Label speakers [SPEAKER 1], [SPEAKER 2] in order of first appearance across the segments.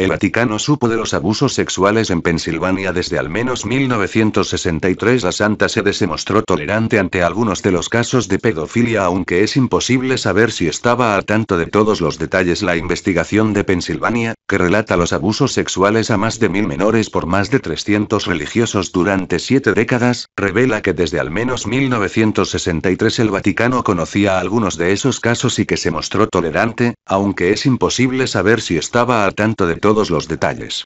[SPEAKER 1] El Vaticano supo de los abusos sexuales en Pensilvania desde al menos 1963. La Santa Sede se mostró tolerante ante algunos de los casos de pedofilia, aunque es imposible saber si estaba al tanto de todos los detalles. La investigación de Pensilvania, que relata los abusos sexuales a más de mil menores por más de 300 religiosos durante siete décadas, revela que desde al menos 1963 el Vaticano conocía algunos de esos casos y que se mostró tolerante, aunque es imposible saber si estaba al tanto de todos todos los detalles.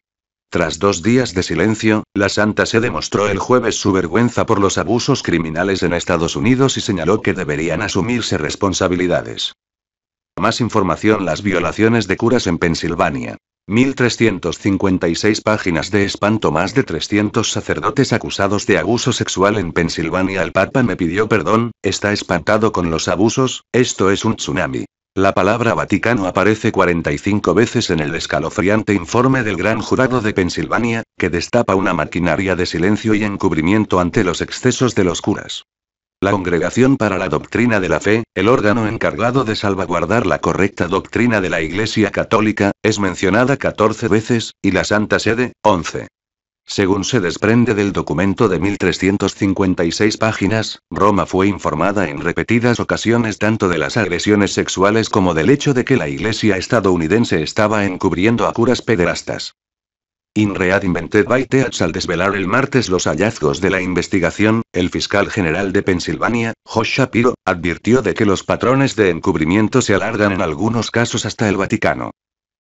[SPEAKER 1] Tras dos días de silencio, la Santa se demostró el jueves su vergüenza por los abusos criminales en Estados Unidos y señaló que deberían asumirse responsabilidades. Más información Las violaciones de curas en Pensilvania. 1356 páginas de espanto Más de 300 sacerdotes acusados de abuso sexual en Pensilvania El Papa me pidió perdón, está espantado con los abusos, esto es un tsunami. La palabra Vaticano aparece 45 veces en el escalofriante informe del Gran Jurado de Pensilvania, que destapa una maquinaria de silencio y encubrimiento ante los excesos de los curas. La Congregación para la Doctrina de la Fe, el órgano encargado de salvaguardar la correcta doctrina de la Iglesia Católica, es mencionada 14 veces, y la Santa Sede, 11. Según se desprende del documento de 1356 páginas, Roma fue informada en repetidas ocasiones tanto de las agresiones sexuales como del hecho de que la iglesia estadounidense estaba encubriendo a curas pederastas. INREAD Invented by Teats al desvelar el martes los hallazgos de la investigación, el fiscal general de Pensilvania, Josh Shapiro, advirtió de que los patrones de encubrimiento se alargan en algunos casos hasta el Vaticano.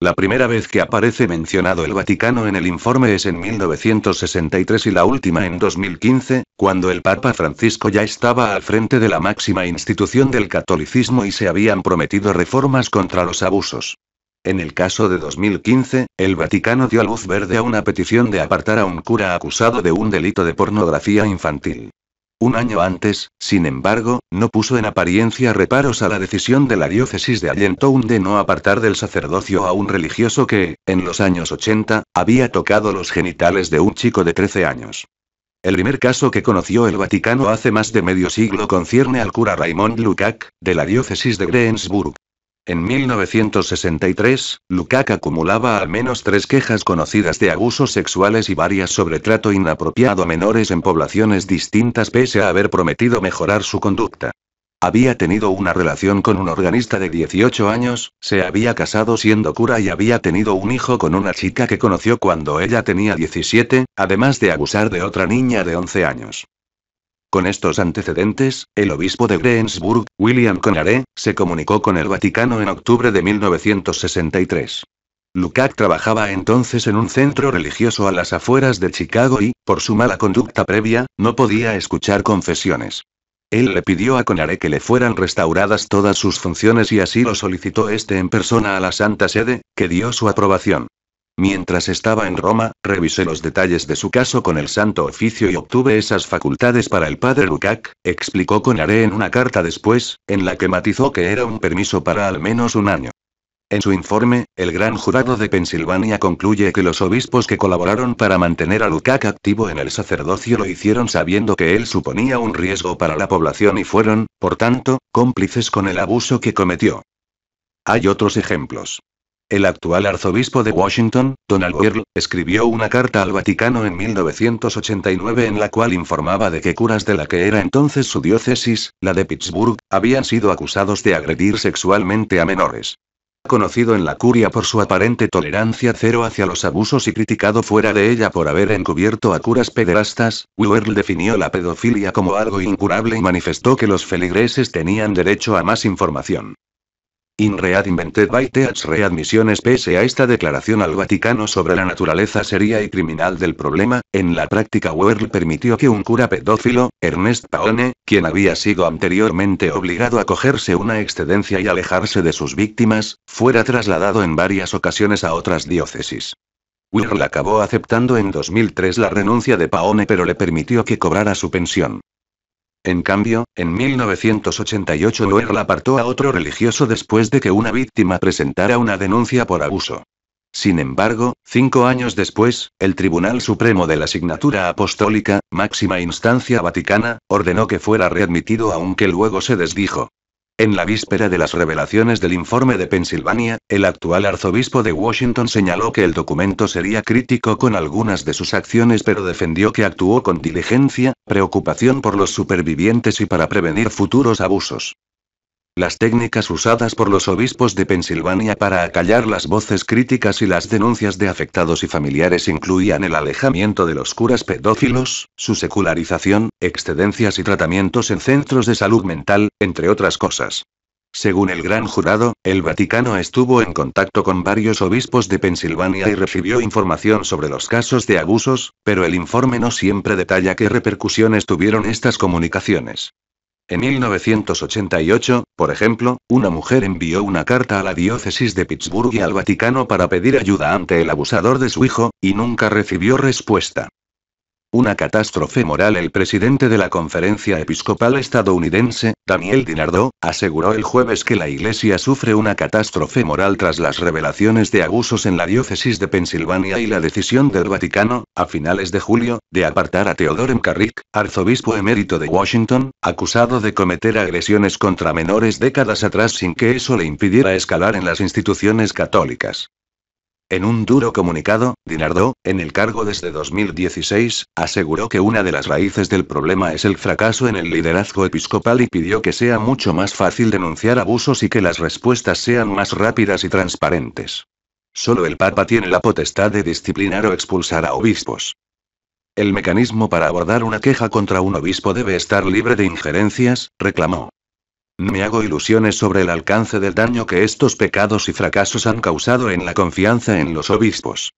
[SPEAKER 1] La primera vez que aparece mencionado el Vaticano en el informe es en 1963 y la última en 2015, cuando el Papa Francisco ya estaba al frente de la máxima institución del catolicismo y se habían prometido reformas contra los abusos. En el caso de 2015, el Vaticano dio a luz verde a una petición de apartar a un cura acusado de un delito de pornografía infantil. Un año antes, sin embargo, no puso en apariencia reparos a la decisión de la diócesis de Allentown de no apartar del sacerdocio a un religioso que, en los años 80, había tocado los genitales de un chico de 13 años. El primer caso que conoció el Vaticano hace más de medio siglo concierne al cura Raymond Lukac, de la diócesis de Greensburg. En 1963, Lukak acumulaba al menos tres quejas conocidas de abusos sexuales y varias sobre trato inapropiado a menores en poblaciones distintas pese a haber prometido mejorar su conducta. Había tenido una relación con un organista de 18 años, se había casado siendo cura y había tenido un hijo con una chica que conoció cuando ella tenía 17, además de abusar de otra niña de 11 años. Con estos antecedentes, el obispo de Greensburg, William Conaré, se comunicó con el Vaticano en octubre de 1963. Lukak trabajaba entonces en un centro religioso a las afueras de Chicago y, por su mala conducta previa, no podía escuchar confesiones. Él le pidió a Conaré que le fueran restauradas todas sus funciones y así lo solicitó este en persona a la Santa Sede, que dio su aprobación. Mientras estaba en Roma, revisé los detalles de su caso con el Santo Oficio y obtuve esas facultades para el padre Lukak, explicó Conaré en una carta después, en la que matizó que era un permiso para al menos un año. En su informe, el Gran Jurado de Pensilvania concluye que los obispos que colaboraron para mantener a Lukak activo en el sacerdocio lo hicieron sabiendo que él suponía un riesgo para la población y fueron, por tanto, cómplices con el abuso que cometió. Hay otros ejemplos. El actual arzobispo de Washington, Donald Weirle, escribió una carta al Vaticano en 1989 en la cual informaba de que curas de la que era entonces su diócesis, la de Pittsburgh, habían sido acusados de agredir sexualmente a menores. Conocido en la curia por su aparente tolerancia cero hacia los abusos y criticado fuera de ella por haber encubierto a curas pederastas, Weirle definió la pedofilia como algo incurable y manifestó que los feligreses tenían derecho a más información. In Invented by Teach Readmisiones Pese a esta declaración al Vaticano sobre la naturaleza seria y criminal del problema, en la práctica Werl permitió que un cura pedófilo, Ernest Paone, quien había sido anteriormente obligado a cogerse una excedencia y alejarse de sus víctimas, fuera trasladado en varias ocasiones a otras diócesis. Wirl acabó aceptando en 2003 la renuncia de Paone pero le permitió que cobrara su pensión. En cambio, en 1988 la apartó a otro religioso después de que una víctima presentara una denuncia por abuso. Sin embargo, cinco años después, el Tribunal Supremo de la Signatura Apostólica, máxima instancia vaticana, ordenó que fuera readmitido aunque luego se desdijo. En la víspera de las revelaciones del informe de Pensilvania, el actual arzobispo de Washington señaló que el documento sería crítico con algunas de sus acciones pero defendió que actuó con diligencia, preocupación por los supervivientes y para prevenir futuros abusos. Las técnicas usadas por los obispos de Pensilvania para acallar las voces críticas y las denuncias de afectados y familiares incluían el alejamiento de los curas pedófilos, su secularización, excedencias y tratamientos en centros de salud mental, entre otras cosas. Según el gran jurado, el Vaticano estuvo en contacto con varios obispos de Pensilvania y recibió información sobre los casos de abusos, pero el informe no siempre detalla qué repercusiones tuvieron estas comunicaciones. En 1988, por ejemplo, una mujer envió una carta a la diócesis de Pittsburgh y al Vaticano para pedir ayuda ante el abusador de su hijo, y nunca recibió respuesta. Una catástrofe moral. El presidente de la Conferencia Episcopal Estadounidense, Daniel Dinardo, aseguró el jueves que la Iglesia sufre una catástrofe moral tras las revelaciones de abusos en la diócesis de Pensilvania y la decisión del Vaticano, a finales de julio, de apartar a Theodore Carrick, arzobispo emérito de Washington, acusado de cometer agresiones contra menores décadas atrás sin que eso le impidiera escalar en las instituciones católicas. En un duro comunicado, Dinardo, en el cargo desde 2016, aseguró que una de las raíces del problema es el fracaso en el liderazgo episcopal y pidió que sea mucho más fácil denunciar abusos y que las respuestas sean más rápidas y transparentes. Solo el Papa tiene la potestad de disciplinar o expulsar a obispos. El mecanismo para abordar una queja contra un obispo debe estar libre de injerencias, reclamó me hago ilusiones sobre el alcance del daño que estos pecados y fracasos han causado en la confianza en los obispos.